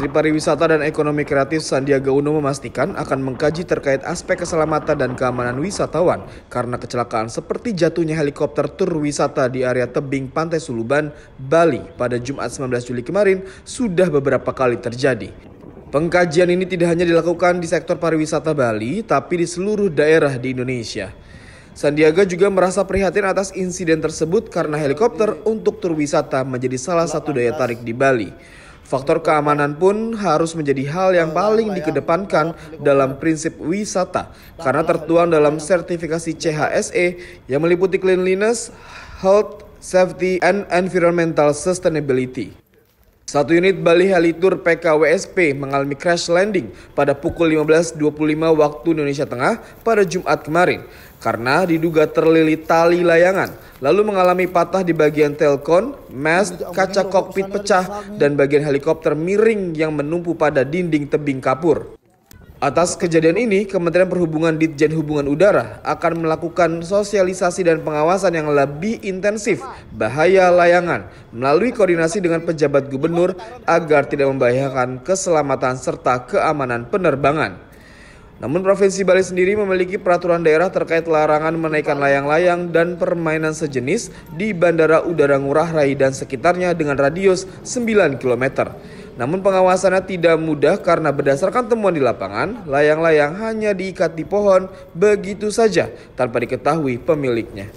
Menteri Pariwisata dan Ekonomi Kreatif Sandiaga Uno memastikan akan mengkaji terkait aspek keselamatan dan keamanan wisatawan karena kecelakaan seperti jatuhnya helikopter tur wisata di area tebing Pantai Suluban, Bali pada Jumat 19 Juli kemarin sudah beberapa kali terjadi. Pengkajian ini tidak hanya dilakukan di sektor pariwisata Bali, tapi di seluruh daerah di Indonesia. Sandiaga juga merasa prihatin atas insiden tersebut karena helikopter untuk tur wisata menjadi salah satu daya tarik di Bali. Faktor keamanan pun harus menjadi hal yang paling dikedepankan dalam prinsip wisata karena tertuang dalam sertifikasi CHSE yang meliputi cleanliness, health, safety, and environmental sustainability. Satu unit Bali Halitur PKWSP mengalami crash landing pada pukul 15.25 waktu Indonesia Tengah pada Jumat kemarin karena diduga terlilit tali layangan, lalu mengalami patah di bagian telkon, mast, kaca kokpit pecah, dan bagian helikopter miring yang menumpu pada dinding tebing kapur. Atas kejadian ini, Kementerian Perhubungan Ditjen Hubungan Udara akan melakukan sosialisasi dan pengawasan yang lebih intensif bahaya layangan melalui koordinasi dengan pejabat gubernur agar tidak membahayakan keselamatan serta keamanan penerbangan. Namun Provinsi Bali sendiri memiliki peraturan daerah terkait larangan menaikkan layang-layang dan permainan sejenis di Bandara Udara Ngurah Rai dan sekitarnya dengan radius 9 km. Namun pengawasannya tidak mudah karena berdasarkan temuan di lapangan, layang-layang hanya diikat di pohon begitu saja tanpa diketahui pemiliknya.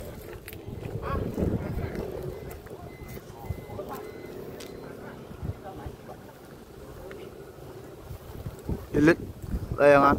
Ilit layangan.